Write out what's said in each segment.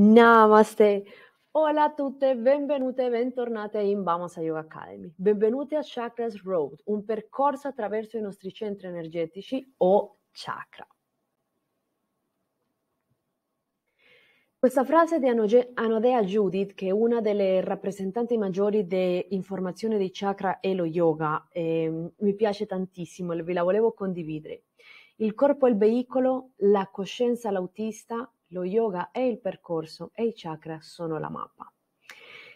Namaste. Hola a tutte, benvenute e bentornate in Vamos Yoga Academy. Benvenute a Chakras Road, un percorso attraverso i nostri centri energetici o chakra. Questa frase di Anodea Judith, che è una delle rappresentanti maggiori di informazione dei chakra e lo yoga, eh, mi piace tantissimo, e ve la volevo condividere. Il corpo è il veicolo, la coscienza l'autista, lo yoga è il percorso e i chakra sono la mappa.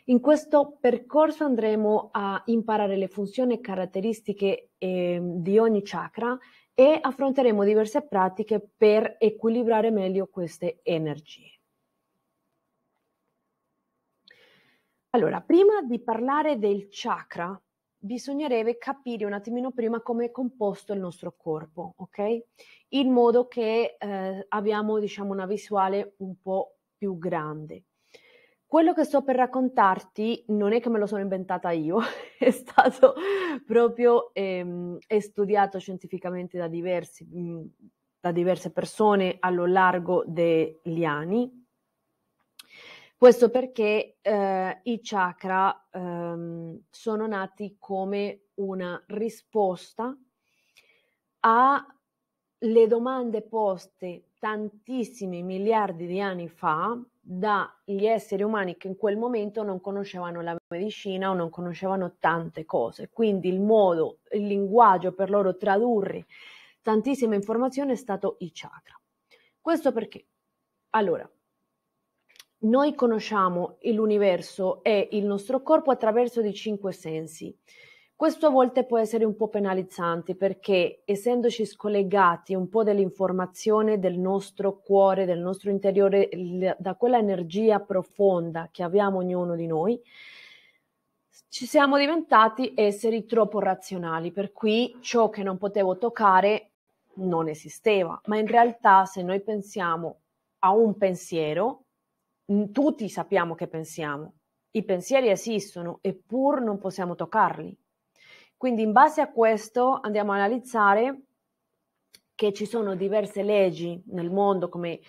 In questo percorso andremo a imparare le funzioni e caratteristiche eh, di ogni chakra e affronteremo diverse pratiche per equilibrare meglio queste energie. Allora, prima di parlare del chakra, bisognerebbe capire un attimino prima come è composto il nostro corpo, ok? In modo che eh, abbiamo, diciamo, una visuale un po' più grande. Quello che sto per raccontarti non è che me lo sono inventata io, è stato proprio ehm, studiato scientificamente da, diversi, mm, da diverse persone a lo largo degli anni, questo perché eh, i chakra ehm, sono nati come una risposta alle domande poste tantissimi miliardi di anni fa dagli esseri umani che in quel momento non conoscevano la medicina o non conoscevano tante cose. Quindi il modo, il linguaggio per loro tradurre tantissima informazione è stato i chakra. Questo perché? Allora, noi conosciamo l'universo e il nostro corpo attraverso i cinque sensi. Questo a volte può essere un po' penalizzante perché essendoci scollegati un po' dell'informazione del nostro cuore, del nostro interiore, da quella energia profonda che abbiamo ognuno di noi, ci siamo diventati esseri troppo razionali, per cui ciò che non potevo toccare non esisteva. Ma in realtà se noi pensiamo a un pensiero, tutti sappiamo che pensiamo, i pensieri esistono eppur non possiamo toccarli. Quindi in base a questo andiamo a analizzare che ci sono diverse leggi nel mondo come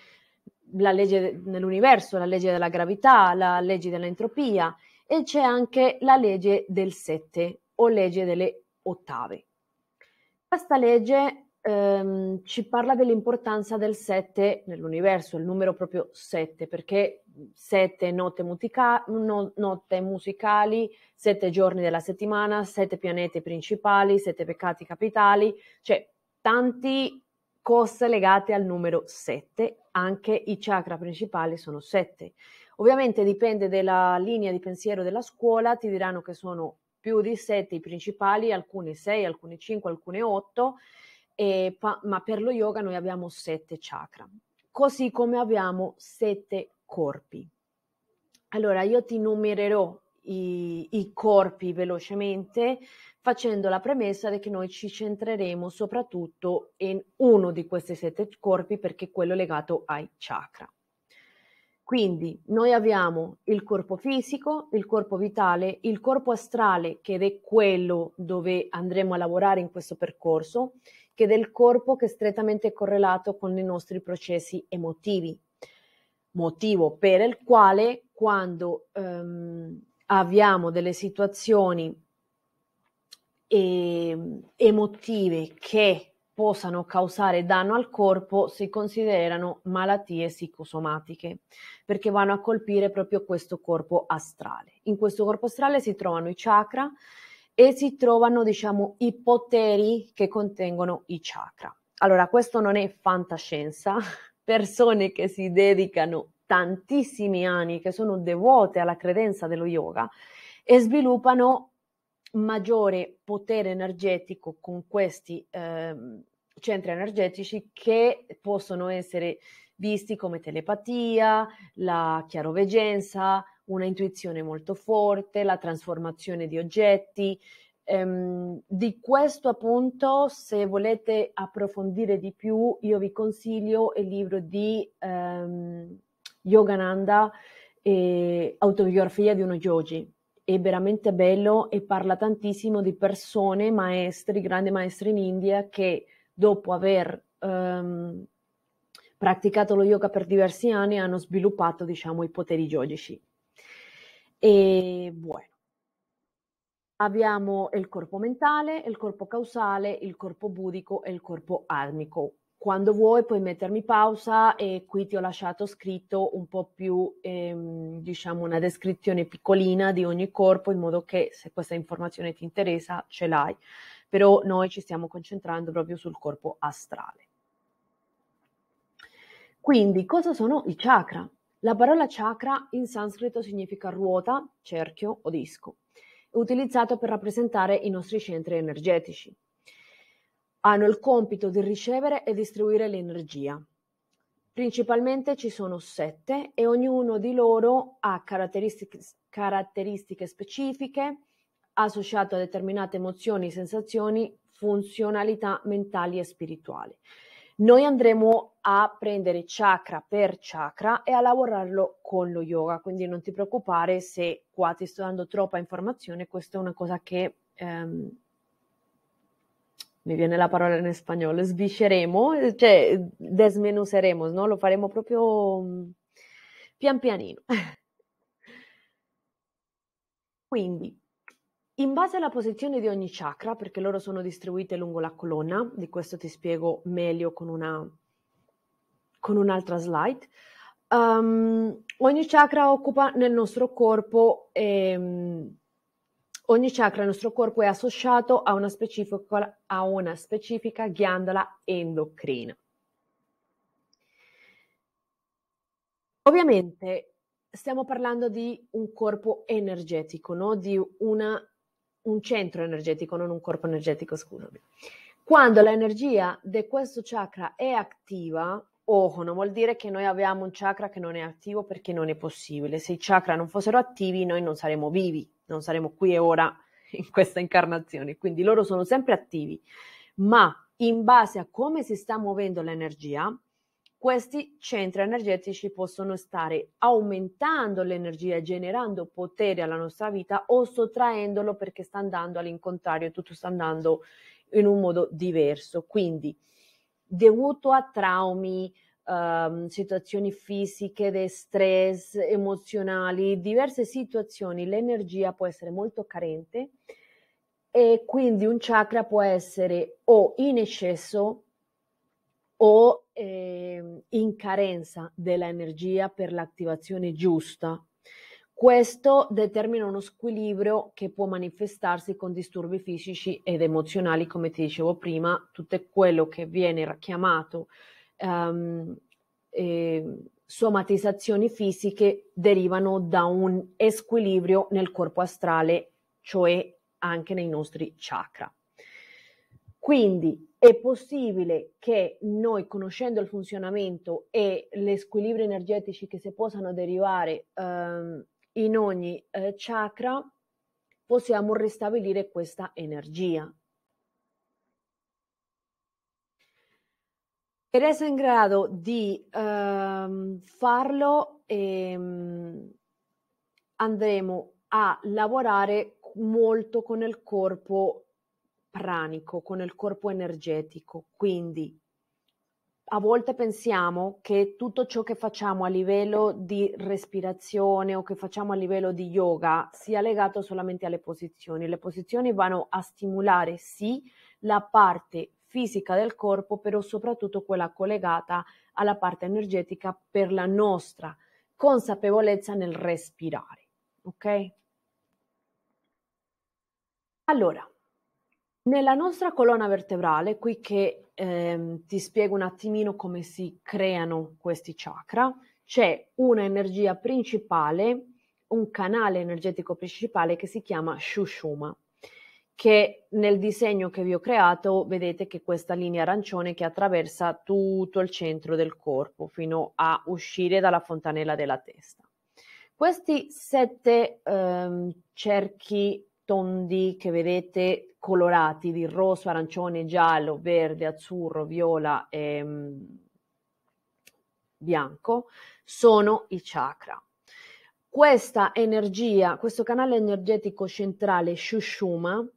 la legge nell'universo, la legge della gravità, la legge dell'entropia e c'è anche la legge del 7 o legge delle ottave. Questa legge ehm, ci parla dell'importanza del 7 nell'universo, il numero proprio 7, perché sette note, mutica- no, note musicali, sette giorni della settimana, sette pianeti principali, sette peccati capitali, cioè tanti cose legate al numero sette, anche i chakra principali sono sette. Ovviamente dipende dalla linea di pensiero della scuola, ti diranno che sono più di sette i principali, alcuni sei, alcuni cinque, alcuni 8, pa- ma per lo yoga noi abbiamo sette chakra, così come abbiamo 7 corpi. Allora io ti numererò i, i corpi velocemente facendo la premessa che noi ci centreremo soprattutto in uno di questi sette corpi perché è quello legato ai chakra. Quindi noi abbiamo il corpo fisico, il corpo vitale, il corpo astrale, che è quello dove andremo a lavorare in questo percorso, che è del corpo che è strettamente correlato con i nostri processi emotivi, motivo per il quale quando ehm, abbiamo delle situazioni eh, emotive che possano causare danno al corpo si considerano malattie psicosomatiche perché vanno a colpire proprio questo corpo astrale. In questo corpo astrale si trovano i chakra e si trovano diciamo i poteri che contengono i chakra. Allora questo non è fantascienza, persone che si dedicano tantissimi anni, che sono devote alla credenza dello yoga e sviluppano maggiore potere energetico con questi eh, centri energetici che possono essere visti come telepatia, la chiaroveggenza, una intuizione molto forte, la trasformazione di oggetti, Ehm, di questo appunto, se volete approfondire di più, io vi consiglio il libro di ehm, Yogananda, eh, Autobiografia di uno yogi. È veramente bello e parla tantissimo di persone, maestri, grandi maestri in India che dopo aver ehm, praticato lo yoga per diversi anni hanno sviluppato diciamo i poteri yogici. E bueno. Abbiamo il corpo mentale, il corpo causale, il corpo budico e il corpo armico. Quando vuoi puoi mettermi pausa e qui ti ho lasciato scritto un po' più, ehm, diciamo, una descrizione piccolina di ogni corpo in modo che se questa informazione ti interessa ce l'hai. Però noi ci stiamo concentrando proprio sul corpo astrale. Quindi cosa sono i chakra? La parola chakra in sanscrito significa ruota, cerchio o disco utilizzato per rappresentare i nostri centri energetici. Hanno il compito di ricevere e distribuire l'energia. Principalmente ci sono sette e ognuno di loro ha caratteristiche, caratteristiche specifiche associate a determinate emozioni, sensazioni, funzionalità mentali e spirituali. Noi andremo a prendere chakra per chakra e a lavorarlo con lo yoga, quindi non ti preoccupare se qua ti sto dando troppa informazione, questa è una cosa che ehm, mi viene la parola in spagnolo, svisceremo, cioè desmenuseremo, no? lo faremo proprio mm, pian pianino. Quindi in base alla posizione di ogni chakra, perché loro sono distribuite lungo la colonna, di questo ti spiego meglio con, una, con un'altra slide, um, ogni chakra occupa nel nostro corpo, ehm, ogni chakra nel nostro corpo è associato a una a una specifica ghiandola endocrina. Ovviamente stiamo parlando di un corpo energetico, no? di una un centro energetico, non un corpo energetico, scusami. Quando l'energia di questo chakra è attiva, ojo, non vuol dire che noi abbiamo un chakra che non è attivo perché non è possibile. Se i chakra non fossero attivi, noi non saremmo vivi, non saremmo qui e ora in questa incarnazione. Quindi loro sono sempre attivi, ma in base a come si sta muovendo l'energia, questi centri energetici possono stare aumentando l'energia, generando potere alla nostra vita o sottraendolo perché sta andando all'incontrario, tutto sta andando in un modo diverso. Quindi, dovuto a traumi, um, situazioni fisiche, di stress emozionali, diverse situazioni, l'energia può essere molto carente e quindi un chakra può essere o in eccesso o eh, in carenza dell'energia per l'attivazione giusta. Questo determina uno squilibrio che può manifestarsi con disturbi fisici ed emozionali, come ti dicevo prima, tutto quello che viene chiamato um, eh, somatizzazioni fisiche derivano da un squilibrio nel corpo astrale, cioè anche nei nostri chakra. Quindi è possibile che noi, conoscendo il funzionamento e gli squilibri energetici che si possano derivare ehm, in ogni eh, chakra, possiamo ristabilire questa energia. Per essere in grado di ehm, farlo, ehm, andremo a lavorare molto con il corpo pranico, con il corpo energetico. Quindi a volte pensiamo che tutto ciò che facciamo a livello di respirazione o che facciamo a livello di yoga sia legato solamente alle posizioni. Le posizioni vanno a stimolare sì la parte fisica del corpo, però soprattutto quella collegata alla parte energetica per la nostra consapevolezza nel respirare. Ok? Allora, nella nostra colonna vertebrale, qui che ehm, ti spiego un attimino come si creano questi chakra, c'è un'energia principale, un canale energetico principale che si chiama Shushuma, che nel disegno che vi ho creato vedete che questa linea arancione che attraversa tutto il centro del corpo fino a uscire dalla fontanella della testa. Questi sette ehm, cerchi tondi che vedete colorati di rosso, arancione, giallo, verde, azzurro, viola e ehm, bianco sono i chakra. Questa energia, questo canale energetico centrale Shushuma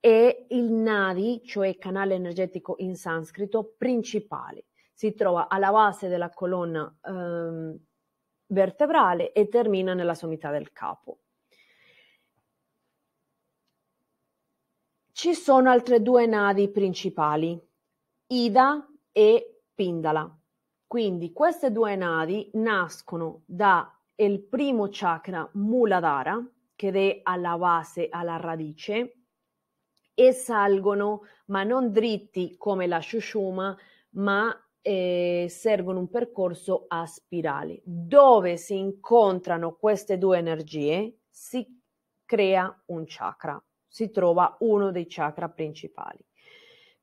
è il nadi, cioè canale energetico in sanscrito principale. Si trova alla base della colonna ehm, vertebrale e termina nella sommità del capo. Ci sono altre due navi principali, Ida e Pindala. Quindi queste due navi nascono dal primo chakra Muladhara, che è alla base, alla radice, e salgono, ma non dritti come la Shushuma, ma eh, servono un percorso a spirale. Dove si incontrano queste due energie si crea un chakra si trova uno dei chakra principali.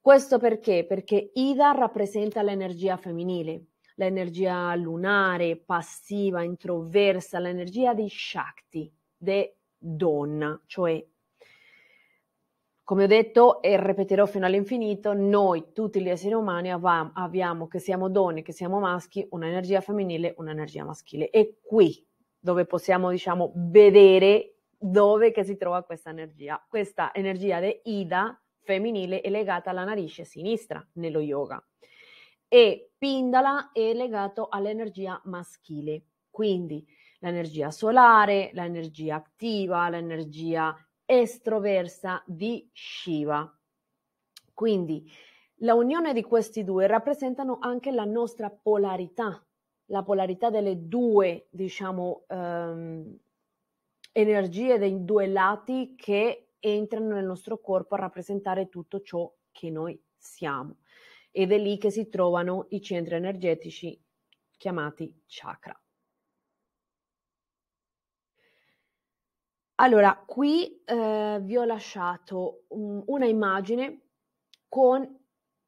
Questo perché? Perché Ida rappresenta l'energia femminile, l'energia lunare, passiva, introversa, l'energia di Shakti, de donna, cioè come ho detto e ripeterò fino all'infinito, noi tutti gli esseri umani avvam, abbiamo, che siamo donne, che siamo maschi, un'energia femminile, un'energia maschile. E qui dove possiamo, diciamo, vedere dove si trova questa energia? Questa energia di Ida femminile è legata alla narice sinistra nello yoga e Pindala è legato all'energia maschile, quindi l'energia solare, l'energia attiva, l'energia estroversa di Shiva. Quindi la unione di questi due rappresentano anche la nostra polarità, la polarità delle due, diciamo, um, energie dei due lati che entrano nel nostro corpo a rappresentare tutto ciò che noi siamo. Ed è lì che si trovano i centri energetici chiamati chakra. Allora, qui eh, vi ho lasciato um, una immagine con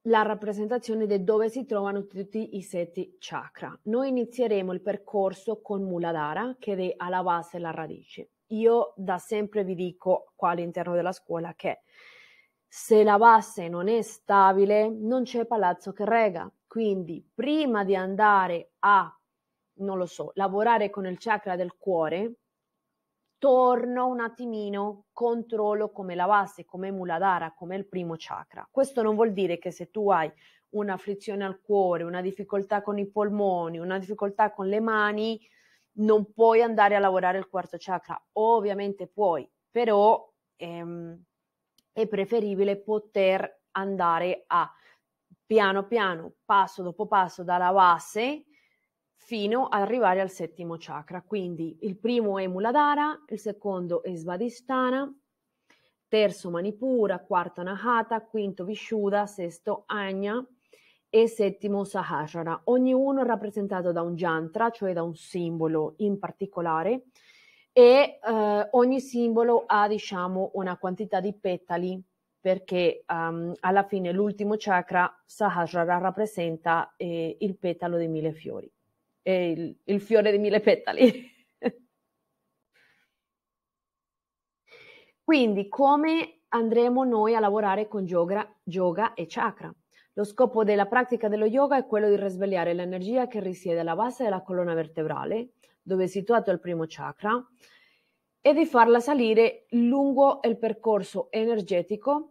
la rappresentazione di dove si trovano tutti i sette chakra. Noi inizieremo il percorso con Muladhara, che è alla base la radice. Io da sempre vi dico qua all'interno della scuola che se la base non è stabile non c'è palazzo che rega. Quindi prima di andare a, non lo so, lavorare con il chakra del cuore, torno un attimino, controllo come la base, come Muladhara, come il primo chakra. Questo non vuol dire che se tu hai una frizione al cuore, una difficoltà con i polmoni, una difficoltà con le mani, non puoi andare a lavorare il quarto chakra. Ovviamente puoi, però ehm, è preferibile poter andare a piano piano, passo dopo passo, dalla base fino ad arrivare al settimo chakra. Quindi il primo è Muladhara, il secondo è Svadhisthana, terzo Manipura, quarto Nahata, quinto Vishuddha, sesto Agna e settimo Sahasrara. Ognuno è rappresentato da un yantra, cioè da un simbolo in particolare e eh, ogni simbolo ha diciamo una quantità di petali perché um, alla fine l'ultimo chakra Sahasrara rappresenta eh, il petalo dei mille fiori eh, il, il fiore di mille petali. Quindi come andremo noi a lavorare con yoga, yoga, e chakra? Lo scopo della pratica dello yoga è quello di risvegliare l'energia che risiede alla base della colonna vertebrale, dove è situato il primo chakra, e di farla salire lungo il percorso energetico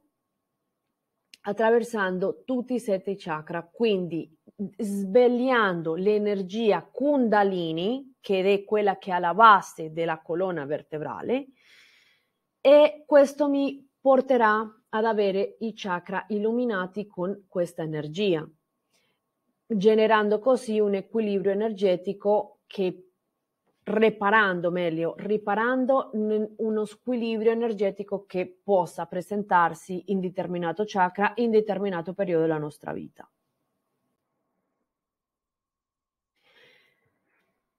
attraversando tutti i sette chakra, quindi sbagliando l'energia kundalini, che è quella che è alla base della colonna vertebrale, e questo mi porterà ad avere i chakra illuminati con questa energia, generando così un equilibrio energetico che reparando meglio, riparando uno squilibrio energetico che possa presentarsi in determinato chakra in determinato periodo della nostra vita.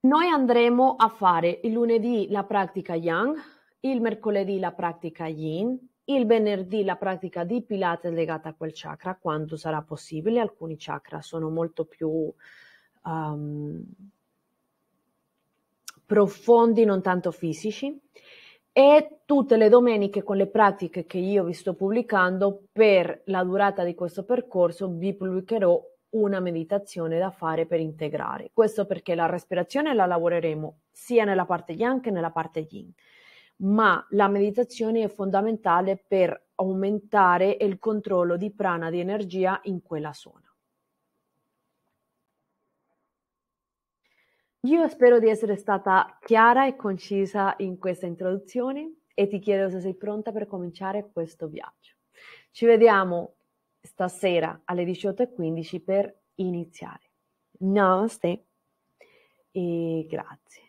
Noi andremo a fare il lunedì la pratica Yang, il mercoledì la pratica Yin, il venerdì la pratica di Pilates legata a quel chakra quando sarà possibile. Alcuni chakra sono molto più um, profondi, non tanto fisici. E tutte le domeniche con le pratiche che io vi sto pubblicando per la durata di questo percorso vi pubblicherò una meditazione da fare per integrare. Questo perché la respirazione la lavoreremo sia nella parte yang che nella parte yin, ma la meditazione è fondamentale per aumentare il controllo di prana di energia in quella zona. Io spero di essere stata chiara e concisa in questa introduzione e ti chiedo se sei pronta per cominciare questo viaggio. Ci vediamo stasera alle 18.15 per iniziare. Namaste e grazie.